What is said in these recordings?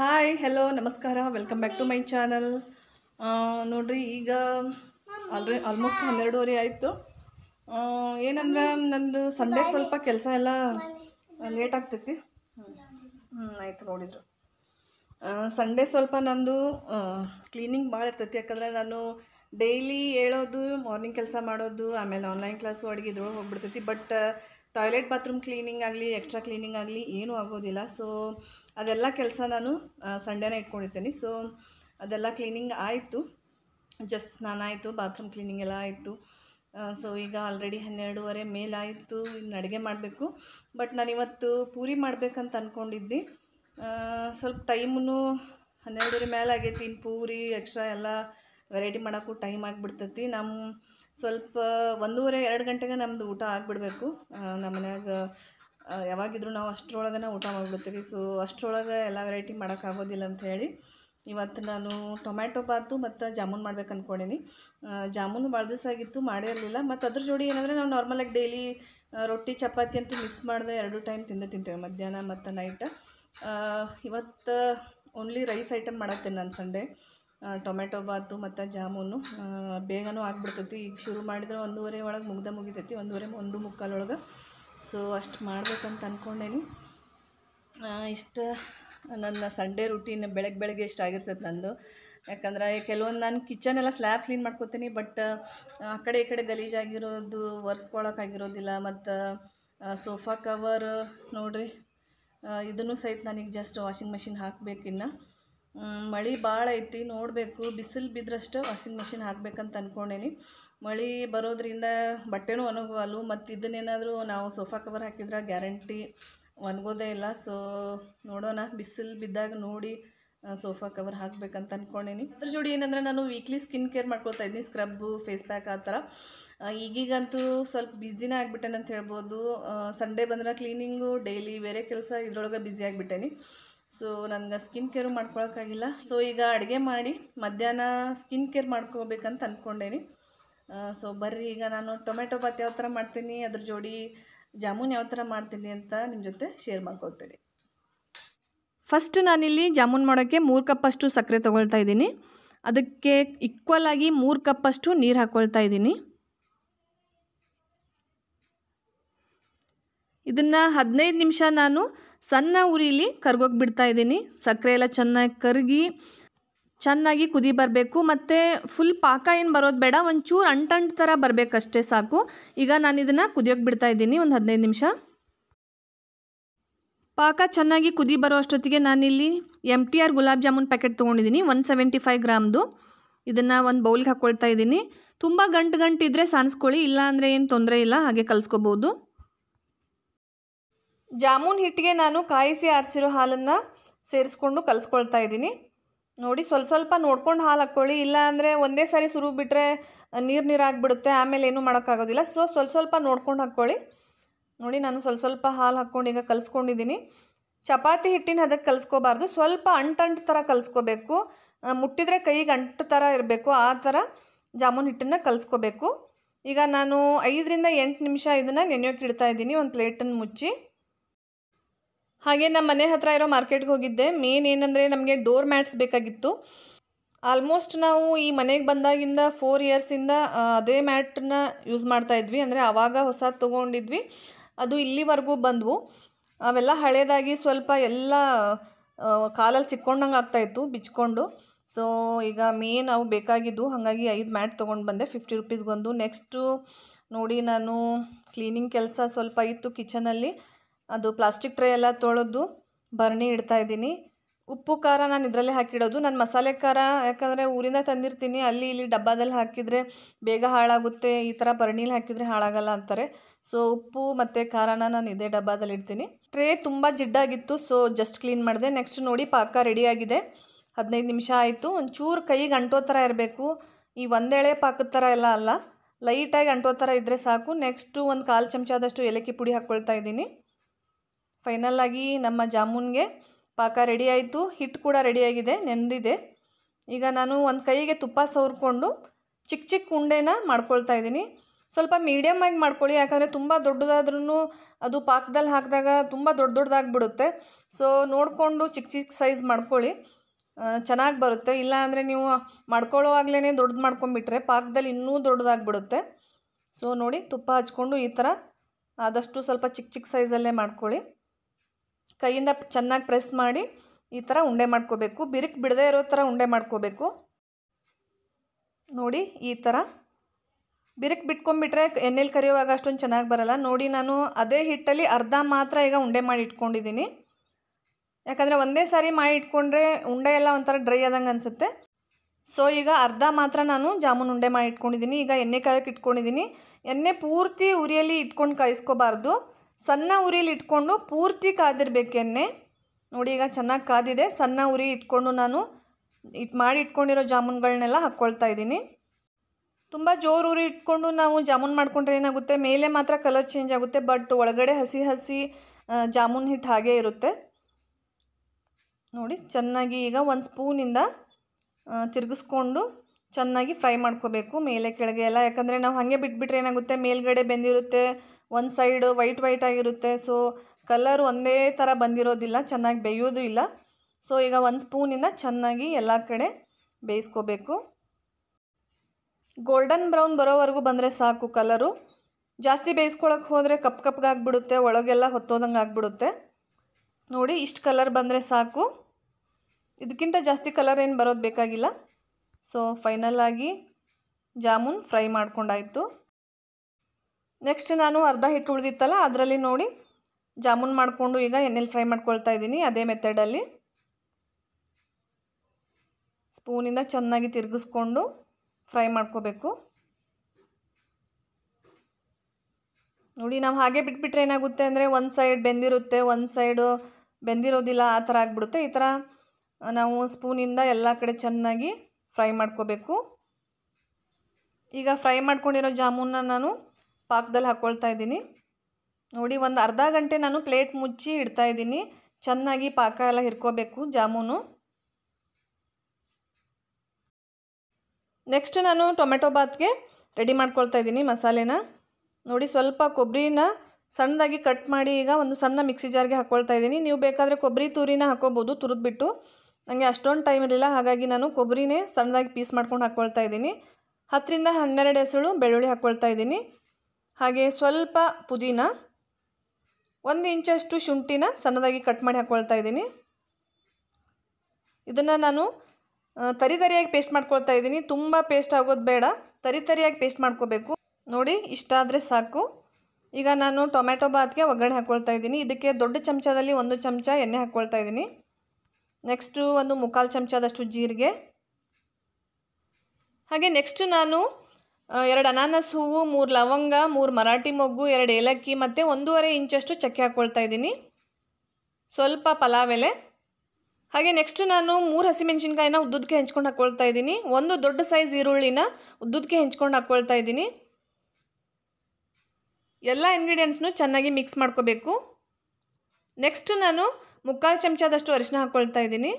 hi hello ನಮಸ್ಕಾರ welcome back to my channel ನೋಡ್ರಿ ಈಗ ಆಲ್ರೆ ಆಲ್ಮೋಸ್ಟ್ ಹನ್ನೆರಡುವರೆ ಆಯಿತು ಏನಂದ್ರೆ ನಂದು ಸಂಡೇ ಸ್ವಲ್ಪ ಕೆಲಸ ಎಲ್ಲ ಲೇಟ್ ಆಗ್ತೈತಿ ಹ್ಞೂ ಆಯಿತು ನೋಡಿದ್ರು ಸಂಡೇ ಸ್ವಲ್ಪ ನಂದು ಕ್ಲೀನಿಂಗ್ ಭಾಳ ಇರ್ತೈತಿ ಯಾಕಂದರೆ ನಾನು ಡೈಲಿ ಹೇಳೋದು ಮಾರ್ನಿಂಗ್ ಕೆಲಸ ಮಾಡೋದು ಆಮೇಲೆ ಆನ್ಲೈನ್ ಕ್ಲಾಸು ಅಡುಗೆ ಇದ್ರೊಳಗೆ ಹೋಗ್ಬಿಡ್ತೈತಿ ಬಟ್ ಟಾಯ್ಲೆಟ್ ಬಾತ್ರೂಮ್ ಕ್ಲೀನಿಂಗ್ ಆಗಲಿ ಎಕ್ಸ್ಟ್ರಾ ಕ್ಲೀನಿಂಗ್ ಆಗಲಿ ಏನೂ ಆಗೋದಿಲ್ಲ ಸೊ ಅದೆಲ್ಲ ಕೆಲಸ ನಾನು ಸಂಡೇನೇ ಇಟ್ಕೊಂಡಿರ್ತೀನಿ ಸೊ ಅದೆಲ್ಲ ಕ್ಲೀನಿಂಗ್ ಆಯಿತು ಜಸ್ಟ್ ಸ್ನಾನ ಆಯಿತು ಬಾತ್ರೂಮ್ ಕ್ಲೀನಿಂಗ್ ಎಲ್ಲ ಆಯಿತು ಸೊ ಈಗ ಆಲ್ರೆಡಿ ಹನ್ನೆರಡೂವರೆ ಮೇಲಾಯಿತು ಇನ್ನು ಅಡುಗೆ ಮಾಡಬೇಕು ಬಟ್ ನಾನು ಇವತ್ತು ಪೂರಿ ಮಾಡಬೇಕಂತ ಅಂದ್ಕೊಂಡಿದ್ದೆ ಸ್ವಲ್ಪ ಟೈಮೂ ಹನ್ನೆರಡೂವರೆ ಆಗೈತಿ ಇನ್ನು ಪೂರಿ ಎಕ್ಸ್ಟ್ರಾ ಎಲ್ಲ ವೆರೈಟಿ ಮಾಡೋಕ್ಕೂ ಟೈಮ್ ಆಗಿಬಿಡ್ತೈತಿ ನಮ್ಮ ಸ್ವಲ್ಪ ಒಂದೂವರೆ ಎರಡು ಗಂಟೆಗೆ ನಮ್ಮದು ಊಟ ಆಗಿಬಿಡ್ಬೇಕು ನಮ್ಮ ಮನ್ಯಾಗ ಯಾವಾಗಿದ್ರೂ ನಾವು ಅಷ್ಟರೊಳಗನ ಊಟ ಮಾಡಿಬಿಡ್ತೀವಿ ಸೊ ಅಷ್ಟರೊಳಗೆ ಎಲ್ಲ ವೆರೈಟಿ ಮಾಡೋಕ್ಕಾಗೋದಿಲ್ಲ ಅಂಥೇಳಿ ಇವತ್ತು ನಾನು ಟೊಮ್ಯಾಟೊ ಬಾತು ಮತ್ತು ಜಾಮೂನ್ ಮಾಡ್ಬೇಕು ಅಂದ್ಕೊಂಡೀನಿ ಜಾಮೂನು ಭಾಳ ದಿವಸ ಆಗಿತ್ತು ಮಾಡಿರಲಿಲ್ಲ ಮತ್ತು ಅದ್ರ ಜೋಡಿ ಏನಂದರೆ ನಾವು ನಾರ್ಮಲಾಗಿ ಡೈಲಿ ರೊಟ್ಟಿ ಚಪಾತಿ ಅಂತೂ ಮಿಸ್ ಮಾಡಿದೆ ಎರಡು ಟೈಮ್ ತಿಂದು ತಿಂತೇವೆ ಮಧ್ಯಾಹ್ನ ಮತ್ತು ನೈಟ್ ಇವತ್ತು ಓನ್ಲಿ ರೈಸ್ ಐಟಮ್ ಮಾಡತ್ತೇನೆ ನಾನು ಸಂಡೆ ಟೊಮೆಟೊ ಬಾತು ಮತ್ತು ಜಾಮೂನು ಬೇಗನೂ ಆಗಿಬಿಡ್ತೈತಿ ಈಗ ಶುರು ಮಾಡಿದ್ರೆ ಒಂದೂವರೆ ಒಳಗೆ ಮುಗ್ದ ಮುಗಿತೈತಿ ಒಂದೂವರೆ ಒಂದು ಮುಕ್ಕಾಲೊಳಗೆ ಸೊ ಅಷ್ಟು ಮಾಡಬೇಕಂತ ಅಂದ್ಕೊಂಡೇನಿ ಇಷ್ಟು ನನ್ನ ಸಂಡೇ ರುಟೀನ್ ಬೆಳಗ್ಗೆ ಬೆಳಗ್ಗೆ ಇಷ್ಟ ಆಗಿರ್ತೈತೆ ನಂದು ಯಾಕಂದರೆ ಕೆಲವೊಂದು ನಾನು ಕಿಚನೆಲ್ಲ ಸ್ಲ್ಯಾಬ್ ಕ್ಲೀನ್ ಮಾಡ್ಕೋತೀನಿ ಬಟ್ ಆ ಕಡೆ ಈ ಕಡೆ ಗಲೀಜಾಗಿರೋದು ಒರೆಸ್ಕೊಳಕ್ಕಾಗಿರೋದಿಲ್ಲ ಮತ್ತು ಸೋಫಾ ಕವರ್ ನೋಡಿರಿ ಇದನ್ನು ಸಹಿತ ನನಗೆ ಜಸ್ಟ್ ವಾಷಿಂಗ್ ಮೆಷಿನ್ ಹಾಕಬೇಕಿನ್ನ ಮಳೆ ಭಾಳ ಐತಿ ನೋಡಬೇಕು ಬಿಸಿಲು ಬಿದ್ದರಷ್ಟು ವಾಷಿಂಗ್ ಮೆಷಿನ್ ಹಾಕ್ಬೇಕಂತ ಅಂದ್ಕೊಂಡೇನಿ ಮಳೆ ಬರೋದ್ರಿಂದ ಬಟ್ಟೆನೂ ಒಣಗೋವಲ್ಲು ಮತ್ತು ಇದನ್ನೇನಾದರೂ ನಾವು ಸೋಫಾ ಕವರ್ ಹಾಕಿದ್ರೆ ಗ್ಯಾರಂಟಿ ಒಣಗೋದೇ ಇಲ್ಲ ಸೊ ನೋಡೋಣ ಬಿಸಿಲು ಬಿದ್ದಾಗ ನೋಡಿ ಸೋಫಾ ಕವರ್ ಹಾಕಬೇಕಂತ ಅಂದ್ಕೊಂಡೇನಿ ಅದ್ರ ಜೋಡಿ ಏನಂದರೆ ನಾನು ವೀಕ್ಲಿ ಸ್ಕಿನ್ ಕೇರ್ ಮಾಡ್ಕೊಳ್ತಾ ಇದ್ದೀನಿ ಸ್ಕ್ರಬ್ಬು ಫೇಸ್ ಪ್ಯಾಕ್ ಆ ಥರ ಈಗೀಗಂತೂ ಸ್ವಲ್ಪ ಬ್ಯುಸಿನೇ ಆಗಿಬಿಟ್ಟೆ ಅಂತ ಹೇಳ್ಬೋದು ಸಂಡೇ ಬಂದ್ರೆ ಕ್ಲೀನಿಂಗು ಡೈಲಿ ಬೇರೆ ಕೆಲಸ ಇದ್ರೊಳಗೆ ಬ್ಯುಸಿ ಆಗಿಬಿಟ್ಟೇನಿ ಸೊ ನನಗೆ ಸ್ಕಿನ್ ಕೇರು ಮಾಡ್ಕೊಳಕ್ಕಾಗಿಲ್ಲ ಸೊ ಈಗ ಅಡುಗೆ ಮಾಡಿ ಮಧ್ಯಾಹ್ನ ಸ್ಕಿನ್ ಕೇರ್ ಮಾಡ್ಕೋಬೇಕಂತ ಅಂದ್ಕೊಂಡೇನಿ ಸೊ ಬರ್ರಿ ಈಗ ನಾನು ಟೊಮೆಟೊ ಬಾತ್ ಯಾವ ಥರ ಮಾಡ್ತೀನಿ ಅದ್ರ ಜೋಡಿ ಜಾಮೂನ್ ಯಾವ ಥರ ಮಾಡ್ತೀನಿ ಅಂತ ನಿಮ್ಮ ಜೊತೆ ಶೇರ್ ಮಾಡ್ಕೊಳ್ತೀನಿ ಫಸ್ಟ್ ನಾನಿಲ್ಲಿ ಜಾಮೂನ್ ಮಾಡೋಕ್ಕೆ ಮೂರು ಕಪ್ಪಷ್ಟು ಸಕ್ಕರೆ ತೊಗೊಳ್ತಾ ಇದ್ದೀನಿ ಅದಕ್ಕೆ ಈಕ್ವಲ್ ಆಗಿ ಮೂರು ಕಪ್ಪಷ್ಟು ನೀರು ಹಾಕ್ಕೊಳ್ತಾ ಇದ್ದೀನಿ ಇದನ್ನು ಹದಿನೈದು ನಿಮಿಷ ನಾನು ಸಣ್ಣ ಉರಿಲಿ ಕರ್ಗೋಗಿ ಬಿಡ್ತಾ ಇದ್ದೀನಿ ಸಕ್ಕರೆ ಎಲ್ಲ ಚೆನ್ನಾಗಿ ಕರಗಿ ಚೆನ್ನಾಗಿ ಕುದಿ ಬರಬೇಕು ಮತ್ತು ಫುಲ್ ಪಾಕ ಏನು ಬರೋದು ಬೇಡ ಒಂಚೂರು ಅಂಟಂಟು ಥರ ಬರಬೇಕಷ್ಟೇ ಸಾಕು ಈಗ ನಾನು ಇದನ್ನು ಕುದಿಯೋಕೆ ಬಿಡ್ತಾ ಇದ್ದೀನಿ ಒಂದು ಹದಿನೈದು ನಿಮಿಷ ಪಾಕ ಚೆನ್ನಾಗಿ ಕುದಿ ಬರೋ ಅಷ್ಟೊತ್ತಿಗೆ ನಾನಿಲ್ಲಿ M T R gulab jamun packet ತೊಗೊಂಡಿದ್ದೀನಿ ಒನ್ ಸೆವೆಂಟಿ ಫೈವ್ ಗ್ರಾಮ್ದು ಇದನ್ನು ಒಂದು ಬೌಲ್ಗೆ ಹಾಕ್ಕೊಳ್ತಾ ಇದ್ದೀನಿ ತುಂಬ ಗಂಟು ಗಂಟು ಇದ್ದರೆ ಸಾನಿಸ್ಕೊಳ್ಳಿ ಇಲ್ಲ ಅಂದರೆ ಏನು ತೊಂದರೆ ಇಲ್ಲ ಹಾಗೆ ಕಲಿಸ್ಕೋಬೋದು ಜಾಮೂನ್ ಹಿಟ್ಟಿಗೆ ನಾನು ಕಾಯಿಸಿ ಆರಿಸಿರೋ ಹಾಲನ್ನು ಸೇರಿಸ್ಕೊಂಡು ಕಲಿಸ್ಕೊಳ್ತಾ ಇದ್ದೀನಿ ನೋಡಿ ಸ್ವಲ್ಪ ಸ್ವಲ್ಪ ನೋಡ್ಕೊಂಡು ಹಾಲು ಹಾಕ್ಕೊಳ್ಳಿ ಇಲ್ಲ ಅಂದರೆ ಒಂದೇ ಸಾರಿ ಸುರು ಬಿಟ್ಟರೆ ನೀರು ನೀರಾಗಿಬಿಡುತ್ತೆ ಆಮೇಲೆ ಏನೂ ಮಾಡೋಕ್ಕಾಗೋದಿಲ್ಲ ಸೊ ಸ್ವಲ್ಪ ಸ್ವಲ್ಪ ನೋಡ್ಕೊಂಡು ಹಾಕ್ಕೊಳ್ಳಿ ನೋಡಿ ನಾನು ಸ್ವಲ್ಪ ಸ್ವಲ್ಪ ಹಾಲು ಹಾಕ್ಕೊಂಡು ಈಗ ಕಲಿಸ್ಕೊಂಡಿದ್ದೀನಿ ಚಪಾತಿ ಹಿಟ್ಟಿನ ಅದಕ್ಕೆ ಕಲಿಸ್ಕೋಬಾರ್ದು ಸ್ವಲ್ಪ ಅಂಟು ಥರ ಕಲಿಸ್ಕೋಬೇಕು ಮುಟ್ಟಿದರೆ ಕೈಗೆ ಅಂಟು ಥರ ಇರಬೇಕು ಆ ಥರ ಜಾಮೂನ್ ಹಿಟ್ಟನ್ನು ಕಲಿಸ್ಕೋಬೇಕು ಈಗ ನಾನು ಐದರಿಂದ ಎಂಟು ನಿಮಿಷ ಇದನ್ನು ನೆನೆಯೋಕೆ ಇಡ್ತಾಯಿದ್ದೀನಿ ಒಂದು ಪ್ಲೇಟನ್ನು ಮುಚ್ಚಿ ಹಾಗೆ ನಮ್ಮ ಮನೆ ಹತ್ರ ಇರೋ ಮಾರ್ಕೆಟ್ಗೆ ಹೋಗಿದ್ದೆ ಮೇನ್ ಏನಂದರೆ ನಮಗೆ ಡೋರ್ ಮ್ಯಾಟ್ಸ್ ಬೇಕಾಗಿತ್ತು ಆಲ್ಮೋಸ್ಟ್ ನಾವು ಈ ಮನೆಗೆ ಬಂದಾಗಿಂದ ಫೋರ್ ಇಯರ್ಸಿಂದ ಅದೇ ಮ್ಯಾಟನ್ನ ಯೂಸ್ ಮಾಡ್ತಾಯಿದ್ವಿ ಅಂದರೆ ಆವಾಗ ಹೊಸದು ತೊಗೊಂಡಿದ್ವಿ ಅದು ಇಲ್ಲಿವರೆಗೂ ಬಂದವು ಅವೆಲ್ಲ ಹಳೇದಾಗಿ ಸ್ವಲ್ಪ ಎಲ್ಲ ಕಾಲಲ್ಲಿ ಸಿಕ್ಕೊಂಡಂಗೆ ಆಗ್ತಾಯಿತ್ತು ಬಿಚ್ಕೊಂಡು ಸೊ ಈಗ ಮೇನ್ ಅವು ಬೇಕಾಗಿದ್ದು ಹಾಗಾಗಿ ಐದು ಮ್ಯಾಟ್ ತೊಗೊಂಡು ಬಂದೆ ಫಿಫ್ಟಿ ರುಪೀಸ್ಗೊಂದು ನೆಕ್ಸ್ಟು ನೋಡಿ ನಾನು ಕ್ಲೀನಿಂಗ್ ಕೆಲಸ ಸ್ವಲ್ಪ ಇತ್ತು ಕಿಚನಲ್ಲಿ ಅದು ಪ್ಲಾಸ್ಟಿಕ್ ಟ್ರೇ ಎಲ್ಲ ತೊಳೆದು ಇಡ್ತಾ ಇದ್ದೀನಿ ಉಪ್ಪು ಖಾರ ನಾನು ಇದರಲ್ಲೇ ಹಾಕಿಡೋದು ನಾನು ಮಸಾಲೆ ಖಾರ ಯಾಕಂದರೆ ಊರಿಂದ ತಂದಿರ್ತೀನಿ ಅಲ್ಲಿ ಇಲ್ಲಿ ಡಬ್ಬಾದಲ್ಲಿ ಹಾಕಿದರೆ ಬೇಗ ಹಾಳಾಗುತ್ತೆ ಈ ಥರ ಬರ್ಣೀಲಿ ಹಾಕಿದರೆ ಹಾಳಾಗಲ್ಲ ಅಂತಾರೆ ಸೊ ಉಪ್ಪು ಮತ್ತು ಖಾರನ ನಾನು ಇದೇ ಡಬ್ಬಾದಲ್ಲಿ ಇಡ್ತೀನಿ ಟ್ರೇ ತುಂಬ ಜಿಡ್ಡಾಗಿತ್ತು ಸೊ ಜಸ್ಟ್ ಕ್ಲೀನ್ ಮಾಡಿದೆ ನೆಕ್ಸ್ಟ್ ನೋಡಿ ಪಾಕ ರೆಡಿಯಾಗಿದೆ ಹದಿನೈದು ನಿಮಿಷ ಆಯಿತು ಒಂಚೂರು ಕೈಗೆ ಅಂಟೋ ಥರ ಇರಬೇಕು ಈ ಒಂದೆಳೆ ಪಾಕದ ಥರ ಎಲ್ಲ ಅಲ್ಲ ಲೈಟಾಗಿ ಅಂಟೋ ಥರ ಇದ್ದರೆ ಸಾಕು ನೆಕ್ಸ್ಟು ಒಂದು ಕಾಲು ಚಮಚ ಆದಷ್ಟು ಏಲಕ್ಕಿ ಪುಡಿ ಹಾಕ್ಕೊಳ್ತಾ ಇದ್ದೀನಿ ಫೈನಲ್ ಆಗಿ ನಮ್ಮ ಜಾಮೂನ್ಗೆ ಪಾಕ ರೆಡಿ ಆಯಿತು ಹಿಟ್ಟು ಕೂಡ ರೆಡಿಯಾಗಿದೆ ನೆಂದಿದೆ ಈಗ ನಾನು ಒಂದು ಕೈಗೆ ತುಪ್ಪ ಸವರ್ಕೊಂಡು ಚಿಕ್ಕ ಚಿಕ್ಕ ಉಂಡೆನ ಮಾಡ್ಕೊಳ್ತಾ ಇದ್ದೀನಿ ಸ್ವಲ್ಪ ಮೀಡಿಯಮ್ ಆಗಿ ಮಾಡ್ಕೊಳ್ಳಿ ಯಾಕಂದರೆ ತುಂಬ ದೊಡ್ಡದಾದ್ರೂ ಅದು ಪಾಕದಲ್ಲಿ ಹಾಕಿದಾಗ ತುಂಬ ದೊಡ್ಡ ದೊಡ್ಡದಾಗ್ಬಿಡುತ್ತೆ ಸೊ ನೋಡಿಕೊಂಡು ಚಿಕ್ಕ ಚಿಕ್ಕ ಸೈಜ್ ಮಾಡ್ಕೊಳ್ಳಿ ಚೆನ್ನಾಗಿ ಬರುತ್ತೆ ಇಲ್ಲ ಅಂದರೆ ನೀವು ಮಾಡ್ಕೊಳ್ಳೋವಾಗಲೇ ದೊಡ್ಡದು ಮಾಡ್ಕೊಂಬಿಟ್ರೆ ಪಾಕದಲ್ಲಿ ಇನ್ನೂ ದೊಡ್ಡದಾಗ್ಬಿಡುತ್ತೆ ಸೊ ನೋಡಿ ತುಪ್ಪ ಹಚ್ಕೊಂಡು ಈ ಥರ ಆದಷ್ಟು ಸ್ವಲ್ಪ ಚಿಕ್ಕ ಚಿಕ್ಕ ಸೈಜಲ್ಲೇ ಮಾಡ್ಕೊಳ್ಳಿ ಕೈಯಿಂದ ಚೆನ್ನಾಗಿ ಪ್ರೆಸ್ ಮಾಡಿ ಈ ಥರ ಉಂಡೆ ಮಾಡ್ಕೋಬೇಕು ಬಿರುಕು ಬಿಡದೆ ಇರೋ ಥರ ಉಂಡೆ ಮಾಡ್ಕೋಬೇಕು ನೋಡಿ ಈ ಥರ ಬಿರುಕು ಬಿಟ್ಕೊಂಡ್ಬಿಟ್ರೆ ಎಣ್ಣೆಲಿ ಕರಿಯುವಾಗ ಅಷ್ಟೊಂದು ಚೆನ್ನಾಗಿ ಬರಲ್ಲ ನೋಡಿ ನಾನು ಅದೇ ಹಿಟ್ಟಲ್ಲಿ ಅರ್ಧ ಮಾತ್ರ ಈಗ ಉಂಡೆ ಮಾಡಿ ಇಟ್ಕೊಂಡಿದ್ದೀನಿ ಯಾಕಂದರೆ ಒಂದೇ ಸಾರಿ ಮಾಡಿ ಇಟ್ಕೊಂಡ್ರೆ ಉಂಡೆ ಎಲ್ಲ ಒಂಥರ ಡ್ರೈ ಆದಂಗೆ ಅನಿಸುತ್ತೆ ಸೊ ಈಗ ಅರ್ಧ ಮಾತ್ರ ನಾನು ಜಾಮೂನ್ ಉಂಡೆ ಮಾಡಿ ಇಟ್ಕೊಂಡಿದ್ದೀನಿ ಈಗ ಎಣ್ಣೆ ಕಾಯಕ್ಕೆ ಇಟ್ಕೊಂಡಿದ್ದೀನಿ ಎಣ್ಣೆ ಪೂರ್ತಿ ಉರಿಯಲ್ಲಿ ಇಟ್ಕೊಂಡು ಕಾಯಿಸ್ಕೋಬಾರ್ದು ಸಣ್ಣ ಉರಿಲಿ ಇಟ್ಕೊಂಡು ಪೂರ್ತಿ ಕಾದಿರಬೇಕು ನೋಡಿ ಈಗ ಚೆನ್ನಾಗಿ ಕಾದಿದೆ ಸಣ್ಣ ಉರಿ ಇಟ್ಕೊಂಡು ನಾನು ಇಟ್ ಮಾಡಿ ಇಟ್ಕೊಂಡಿರೋ ಜಾಮೂನ್ಗಳನ್ನೆಲ್ಲ ಹಾಕ್ಕೊಳ್ತಾ ಇದ್ದೀನಿ ತುಂಬ ಜೋರು ಉರಿ ಇಟ್ಕೊಂಡು ನಾವು ಜಾಮೂನ್ ಮಾಡ್ಕೊಂಡ್ರೆ ಏನಾಗುತ್ತೆ ಮೇಲೆ ಮಾತ್ರ ಕಲರ್ ಚೇಂಜ್ ಆಗುತ್ತೆ ಬಟ್ ಒಳಗಡೆ ಹಸಿ ಹಸಿ ಜಾಮೂನ್ ಹಿಟ್ಟು ಹಾಗೆ ಇರುತ್ತೆ ನೋಡಿ ಚೆನ್ನಾಗಿ ಈಗ ಒಂದು ಸ್ಪೂನಿಂದ ತಿರುಗಿಸ್ಕೊಂಡು ಚೆನ್ನಾಗಿ ಫ್ರೈ ಮಾಡ್ಕೋಬೇಕು ಮೇಲೆ ಕೆಳಗೆ ಎಲ್ಲ ಯಾಕಂದರೆ ನಾವು ಹಾಗೆ ಬಿಟ್ಬಿಟ್ರೆ ಏನಾಗುತ್ತೆ ಮೇಲ್ಗಡೆ ಬೆಂದಿರುತ್ತೆ ಒಂದು ಸೈಡು ವೈಟ್ ವೈಟ್ ಆಗಿರುತ್ತೆ ಸೊ ಕಲರ್ ಒಂದೇ ಥರ ಬಂದಿರೋದಿಲ್ಲ ಚೆನ್ನಾಗಿ ಬೇಯೋದು ಇಲ್ಲ ಸೊ ಈಗ ಒಂದು ಸ್ಪೂನಿಂದ ಚೆನ್ನಾಗಿ ಎಲ್ಲ ಕಡೆ ಬೇಯಿಸ್ಕೋಬೇಕು ಗೋಲ್ಡನ್ ಬ್ರೌನ್ ಬರೋವರೆಗೂ ಬಂದರೆ ಸಾಕು ಕಲರು ಜಾಸ್ತಿ ಬೇಯಿಸ್ಕೊಳಕ್ಕೆ ಹೋದರೆ ಕಪ್ ಕಪ್ಗಾಗಿಬಿಡುತ್ತೆ ಒಳಗೆಲ್ಲ ಹೊತ್ತೋದಂಗೆ ಆಗ್ಬಿಡುತ್ತೆ ನೋಡಿ ಇಷ್ಟು ಕಲರ್ ಬಂದರೆ ಸಾಕು ಇದಕ್ಕಿಂತ ಜಾಸ್ತಿ ಕಲರ್ ಏನು ಬರೋದು ಬೇಕಾಗಿಲ್ಲ ಸೊ ಫೈನಲ್ ಆಗಿ ಜಾಮೂನ್ ಫ್ರೈ ಮಾಡ್ಕೊಂಡಾಯಿತು ನೆಕ್ಸ್ಟ್ ನಾನು ಅರ್ಧ ಹಿಟ್ಟು ಉಳಿದಿತ್ತಲ್ಲ ಅದರಲ್ಲಿ ನೋಡಿ ಜಾಮೂನ್ ಮಾಡಿಕೊಂಡು ಈಗ ಎಣ್ಣೆಲಿ ಫ್ರೈ ಮಾಡ್ಕೊಳ್ತಾ ಇದ್ದೀನಿ ಅದೇ ಮೆಥಡಲ್ಲಿ ಸ್ಪೂನಿಂದ ಚೆನ್ನಾಗಿ ತಿರುಗಿಸ್ಕೊಂಡು ಫ್ರೈ ಮಾಡ್ಕೋಬೇಕು ನೋಡಿ ನಾವು ಹಾಗೆ ಬಿಟ್ಬಿಟ್ರೆ ಏನಾಗುತ್ತೆ ಅಂದರೆ ಒಂದು ಸೈಡ್ ಬೆಂದಿರುತ್ತೆ ಒಂದು ಸೈಡು ಬೆಂದಿರೋದಿಲ್ಲ ಆ ಥರ ಆಗಿಬಿಡುತ್ತೆ ಈ ಥರ ನಾವು ಸ್ಪೂನಿಂದ ಎಲ್ಲ ಕಡೆ ಚೆನ್ನಾಗಿ ಫ್ರೈ ಮಾಡ್ಕೋಬೇಕು ಈಗ ಫ್ರೈ ಮಾಡ್ಕೊಂಡಿರೋ ಜಾಮೂನನ್ನ ನಾನು ಪಾಕದಲ್ಲಿ ಹಾಕ್ಕೊಳ್ತಾ ಇದ್ದೀನಿ ನೋಡಿ ಒಂದು ಅರ್ಧ ಗಂಟೆ ನಾನು ಪ್ಲೇಟ್ ಮುಚ್ಚಿ ಇಡ್ತಾ ಇದ್ದೀನಿ ಚೆನ್ನಾಗಿ ಪಾಕ ಎಲ್ಲ ಹಿರ್ಕೋಬೇಕು ಜಾಮೂನು ನೆಕ್ಸ್ಟ್ ನಾನು ಟೊಮೆಟೊ ಬಾತ್ಗೆ ರೆಡಿ ಮಾಡ್ಕೊಳ್ತಾ ಇದ್ದೀನಿ ಮಸಾಲೆನ ನೋಡಿ ಸ್ವಲ್ಪ ಕೊಬ್ಬರಿನ ಸಣ್ಣದಾಗಿ ಕಟ್ ಮಾಡಿ ಈಗ ಒಂದು ಸಣ್ಣ ಮಿಕ್ಸಿ ಜಾರ್ಗೆ ಹಾಕ್ಕೊಳ್ತಾ ಇದ್ದೀನಿ ನೀವು ಬೇಕಾದರೆ ಕೊಬ್ಬರಿ ತುರಿನ ಹಾಕೋಬೋದು ತುರಿದ್ಬಿಟ್ಟು ನನಗೆ ಅಷ್ಟೊಂದು ಟೈಮ್ ಇರಲಿಲ್ಲ ಹಾಗಾಗಿ ನಾನು ಕೊಬ್ಬರಿನೇ ಸಣ್ಣದಾಗಿ ಪೀಸ್ ಮಾಡ್ಕೊಂಡು ಹಾಕ್ಕೊಳ್ತಾ ಇದ್ದೀನಿ ಹತ್ತರಿಂದ ಹನ್ನೆರಡು ಹೆಸಳು ಬೆಳ್ಳುಳ್ಳಿ ಹಾಕ್ಕೊಳ್ತಾ ಇದ್ದೀನಿ ಹಾಗೆ ಸ್ವಲ್ಪ ಪುದೀನ ಒಂದು ಇಂಚಷ್ಟು ಶುಂಠಿನ ಸಣ್ಣದಾಗಿ ಕಟ್ ಮಾಡಿ ಹಾಕ್ಕೊಳ್ತಾ ಇದ್ದೀನಿ ಇದನ್ನು ನಾನು ತರಿ ತರಿಯಾಗಿ ಪೇಸ್ಟ್ ಮಾಡ್ಕೊಳ್ತಾ ಇದ್ದೀನಿ ತುಂಬ ಪೇಸ್ಟ್ ಆಗೋದು ಬೇಡ ತರಿ ತರಿಯಾಗಿ ಪೇಸ್ಟ್ ಮಾಡ್ಕೋಬೇಕು ನೋಡಿ ಇಷ್ಟ ಆದರೆ ಸಾಕು ಈಗ ನಾನು ಟೊಮೆಟೊ ಬಾತ್ಗೆ ಒಗ್ಗರಣೆ ಹಾಕ್ಕೊಳ್ತಾ ಇದ್ದೀನಿ ಇದಕ್ಕೆ ದೊಡ್ಡ ಚಮಚದಲ್ಲಿ ಒಂದು ಚಮಚ ಎಣ್ಣೆ ಹಾಕ್ಕೊಳ್ತಾ ಇದ್ದೀನಿ ನೆಕ್ಸ್ಟು ಒಂದು ಮುಕ್ಕಾಲು ಚಮಚದಷ್ಟು ಜೀರಿಗೆ ಹಾಗೆ ನೆಕ್ಸ್ಟು ನಾನು ಎರಡು ಅನಾನಸ್ ಹೂವು ಮೂರು ಲವಂಗ ಮೂರು ಮರಾಠಿ ಮೊಗ್ಗು ಎರಡು ಏಲಕ್ಕಿ ಮತ್ತು ಒಂದೂವರೆ ಇಂಚಷ್ಟು ಚಕ್ಕೆ ಹಾಕ್ಕೊಳ್ತಾ ಇದ್ದೀನಿ ಸ್ವಲ್ಪ ಪಲಾವ್ ಎಲೆ ಹಾಗೆ ನೆಕ್ಸ್ಟ್ ನಾನು ಮೂರು ಹಸಿಮೆಣಸಿನ್ಕಾಯಿನ ಉದ್ದಕ್ಕೆ ಹೆಂಚ್ಕೊಂಡು ಹಾಕ್ಕೊಳ್ತಾ ಇದ್ದೀನಿ ಒಂದು ದೊಡ್ಡ ಸೈಜ್ ಈರುಳ್ಳಿನ ಉದ್ದಕ್ಕೆ ಹೆಂಚ್ಕೊಂಡು ಹಾಕ್ಕೊಳ್ತಾ ಇದ್ದೀನಿ ಎಲ್ಲ ಇಂಗ್ರೀಡಿಯೆಂಟ್ಸ್ನು ಚೆನ್ನಾಗಿ ಮಿಕ್ಸ್ ಮಾಡ್ಕೋಬೇಕು ನೆಕ್ಸ್ಟ್ ನಾನು ಮುಕ್ಕಾಲು ಚಮಚದಷ್ಟು ಅರಿಶಿನ ಹಾಕ್ಕೊಳ್ತಾ ಇದ್ದೀನಿ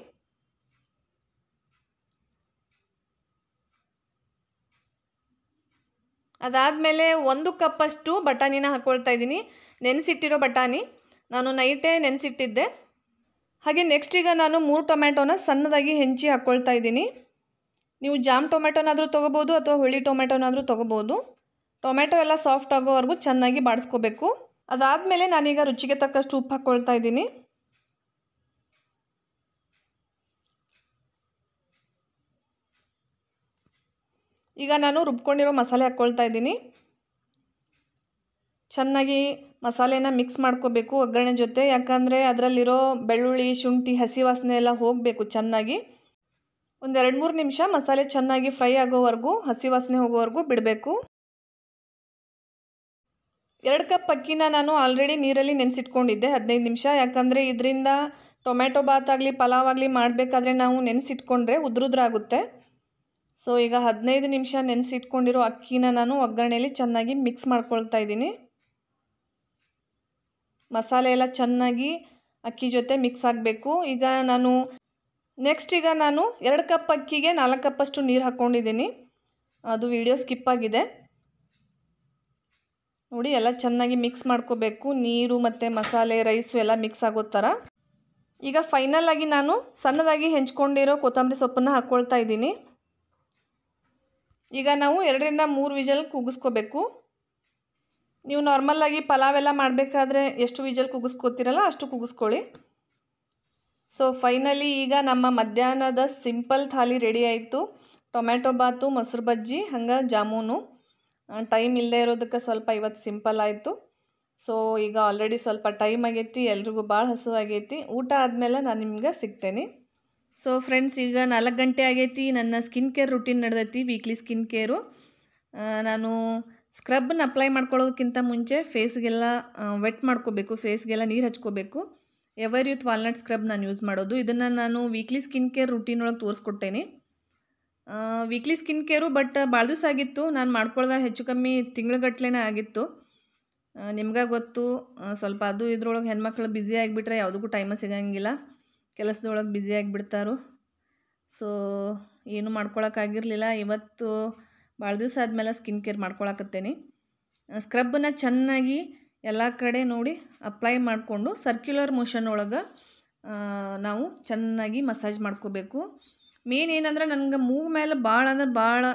ಅದಾದಮೇಲೆ ಒಂದು ಕಪ್ಪಷ್ಟು ಬಟಾಣಿನ ಹಾಕ್ಕೊಳ್ತಾ ಇದ್ದೀನಿ ನೆನೆಸಿಟ್ಟಿರೋ ಬಟಾಣಿ ನಾನು ನೈಟೇ ನೆನೆಸಿಟ್ಟಿದ್ದೆ ಹಾಗೆ ನೆಕ್ಸ್ಟ್ ಈಗ ನಾನು ಮೂರು ಟೊಮೆಟೊನ ಸಣ್ಣದಾಗಿ ಹೆಂಚಿ ಹಾಕ್ಕೊಳ್ತಾ ಇದ್ದೀನಿ ನೀವು ಜಾಮ್ ಟೊಮೆಟೊನಾದರೂ ತೊಗೋಬೋದು ಅಥವಾ ಹುಳಿ ಟೊಮೆಟೊನಾದರೂ ತೊಗೋಬೋದು ಟೊಮೆಟೊ ಎಲ್ಲ ಸಾಫ್ಟ್ ಆಗೋವರೆಗೂ ಚೆನ್ನಾಗಿ ಬಾಡಿಸ್ಕೋಬೇಕು ಅದಾದಮೇಲೆ ನಾನೀಗ ರುಚಿಗೆ ತಕ್ಕಷ್ಟು ಉಪ್ಪು ಹಾಕ್ಕೊಳ್ತಾ ಇದ್ದೀನಿ ಈಗ ನಾನು ರುಬ್ಕೊಂಡಿರೋ ಮಸಾಲೆ ಹಾಕ್ಕೊಳ್ತಾ ಇದ್ದೀನಿ ಚೆನ್ನಾಗಿ ಮಸಾಲೆನ ಮಿಕ್ಸ್ ಮಾಡ್ಕೋಬೇಕು ಒಗ್ಗರಣೆ ಜೊತೆ ಯಾಕಂದರೆ ಅದರಲ್ಲಿರೋ ಬೆಳ್ಳುಳ್ಳಿ ಶುಂಠಿ ಹಸಿ ವಾಸನೆ ಎಲ್ಲ ಹೋಗಬೇಕು ಚೆನ್ನಾಗಿ ಒಂದು ಎರಡು ಮೂರು ನಿಮಿಷ ಮಸಾಲೆ ಚೆನ್ನಾಗಿ ಫ್ರೈ ಆಗೋವರೆಗೂ ಹಸಿ ವಾಸನೆ ಹೋಗೋವರೆಗೂ ಬಿಡಬೇಕು ಎರಡು ಕಪ್ ಅಕ್ಕಿನ ನಾನು ಆಲ್ರೆಡಿ ನೀರಲ್ಲಿ ನೆನೆಸಿಟ್ಕೊಂಡಿದ್ದೆ ಹದಿನೈದು ನಿಮಿಷ ಯಾಕಂದರೆ ಇದರಿಂದ ಟೊಮೆಟೊ ಬಾತ್ ಆಗಲಿ ಪಲಾವ್ ಆಗಲಿ ಮಾಡಬೇಕಾದ್ರೆ ನಾವು ನೆನೆಸಿಟ್ಕೊಂಡ್ರೆ ಉದ್ರುದ್ರಾಗುತ್ತೆ ಸೊ ಈಗ ಹದಿನೈದು ನಿಮಿಷ ನೆನೆಸಿಟ್ಕೊಂಡಿರೋ ಅಕ್ಕಿನ ನಾನು ಒಗ್ಗರಣೆಯಲ್ಲಿ ಚೆನ್ನಾಗಿ ಮಿಕ್ಸ್ ಮಾಡ್ಕೊಳ್ತಾ ಇದ್ದೀನಿ ಮಸಾಲೆ ಎಲ್ಲ ಚೆನ್ನಾಗಿ ಅಕ್ಕಿ ಜೊತೆ ಮಿಕ್ಸ್ ಆಗಬೇಕು ಈಗ ನಾನು ನೆಕ್ಸ್ಟ್ ಈಗ ನಾನು ಎರಡು ಕಪ್ ಅಕ್ಕಿಗೆ ನಾಲ್ಕು ಕಪ್ಪಷ್ಟು ನೀರು ಹಾಕ್ಕೊಂಡಿದ್ದೀನಿ ಅದು ವಿಡಿಯೋ ಸ್ಕಿಪ್ ಆಗಿದೆ ನೋಡಿ ಎಲ್ಲ ಚೆನ್ನಾಗಿ ಮಿಕ್ಸ್ ಮಾಡ್ಕೋಬೇಕು ನೀರು ಮತ್ತು ಮಸಾಲೆ ರೈಸು ಎಲ್ಲ ಮಿಕ್ಸ್ ಆಗೋ ಥರ ಈಗ ಫೈನಲ್ ಆಗಿ ನಾನು ಸಣ್ಣದಾಗಿ ಹೆಂಚ್ಕೊಂಡಿರೋ ಕೊತ್ತಂಬರಿ ಸೊಪ್ಪನ್ನು ಹಾಕ್ಕೊಳ್ತಾ ಇದ್ದೀನಿ ಈಗ ನಾವು ಎರಡರಿಂದ ಮೂರು ವಿಜಲ್ ಕೂಗಿಸ್ಕೋಬೇಕು ನೀವು ನಾರ್ಮಲ್ಲಾಗಿ ಪಲಾವೆಲ್ಲ ಮಾಡಬೇಕಾದ್ರೆ ಎಷ್ಟು ವಿಜಲ್ ಕೂಗಿಸ್ಕೋತಿರಲ್ಲ ಅಷ್ಟು ಕೂಗಿಸ್ಕೊಳ್ಳಿ ಸೊ ಫೈನಲಿ ಈಗ ನಮ್ಮ ಮಧ್ಯಾಹ್ನದ ಸಿಂಪಲ್ ಥಾಲಿ ರೆಡಿ ಆಯಿತು ಟೊಮ್ಯಾಟೊ ಬಾತು ಮೊಸರು ಬಜ್ಜಿ ಹಂಗೆ ಜಾಮೂನು ಟೈಮ್ ಇಲ್ಲದೆ ಇರೋದಕ್ಕೆ ಸ್ವಲ್ಪ ಇವತ್ತು ಸಿಂಪಲ್ ಆಯಿತು ಸೊ ಈಗ ಆಲ್ರೆಡಿ ಸ್ವಲ್ಪ ಟೈಮ್ ಆಗೈತಿ ಎಲ್ರಿಗೂ ಭಾಳ ಹಸುವಾಗೈತಿ ಊಟ ಆದಮೇಲೆ ನಾನು ನಿಮ್ಗೆ ಸಿಗ್ತೇನೆ ಸೊ ಫ್ರೆಂಡ್ಸ್ ಈಗ ನಾಲ್ಕು ಗಂಟೆ ಆಗೈತಿ ನನ್ನ ಸ್ಕಿನ್ ಕೇರ್ ರುಟೀನ್ ನಡೆದೈತಿ ವೀಕ್ಲಿ ಸ್ಕಿನ್ ಕೇರು ನಾನು ಸ್ಕ್ರಬ್ನ ಅಪ್ಲೈ ಮಾಡ್ಕೊಳ್ಳೋದಕ್ಕಿಂತ ಮುಂಚೆ ಫೇಸ್ಗೆಲ್ಲ ವೆಟ್ ಮಾಡ್ಕೋಬೇಕು ಫೇಸ್ಗೆಲ್ಲ ನೀರು ಹಚ್ಕೋಬೇಕು ಎವರ್ ಯೂತ್ ವಾಲ್ನಟ್ ಸ್ಕ್ರಬ್ ನಾನು ಯೂಸ್ ಮಾಡೋದು ಇದನ್ನು ನಾನು ವೀಕ್ಲಿ ಸ್ಕಿನ್ ಕೇರ್ ರುಟೀನ್ ಒಳಗೆ ತೋರಿಸ್ಕೊಟ್ಟೇನೆ ವೀಕ್ಲಿ ಸ್ಕಿನ್ ಕೇರು ಬಟ್ ಭಾಳ ದಿವಸ ಆಗಿತ್ತು ನಾನು ಮಾಡ್ಕೊಳ್ದ ಹೆಚ್ಚು ಕಮ್ಮಿ ತಿಂಗಳಗಟ್ಲೆನೇ ಆಗಿತ್ತು ನಿಮ್ಗೆ ಗೊತ್ತು ಸ್ವಲ್ಪ ಅದು ಇದ್ರೊಳಗೆ ಹೆಣ್ಮಕ್ಳು ಬ್ಯುಸಿ ಆಗಿಬಿಟ್ರೆ ಯಾವುದಕ್ಕೂ ಟೈಮ ಸಿಗೋಂಗಿಲ್ಲ ಕೆಲಸದೊಳಗೆ ಬ್ಯುಸಿ ಆಗಿಬಿಡ್ತಾರೋ ಸೊ ಏನು ಮಾಡ್ಕೊಳಕ್ಕಾಗಿರಲಿಲ್ಲ ಇವತ್ತು ಭಾಳ ದಿವಸ ಆದಮೇಲೆ ಸ್ಕಿನ್ ಕೇರ್ ಮಾಡ್ಕೊಳಕತ್ತೇನೆ ಸ್ಕ್ರಬ್ಬನ್ನು ಚೆನ್ನಾಗಿ ಎಲ್ಲ ಕಡೆ ನೋಡಿ ಅಪ್ಲೈ ಮಾಡಿಕೊಂಡು ಸರ್ಕ್ಯುಲರ್ ಮೋಷನ್ ಒಳಗೆ ನಾವು ಚೆನ್ನಾಗಿ ಮಸಾಜ್ ಮಾಡ್ಕೋಬೇಕು ಮೇನ್ ಏನಂದ್ರೆ ನನಗೆ ಮೂಗ್ ಮೇಲೆ ಭಾಳ ಅಂದ್ರೆ ಭಾಳ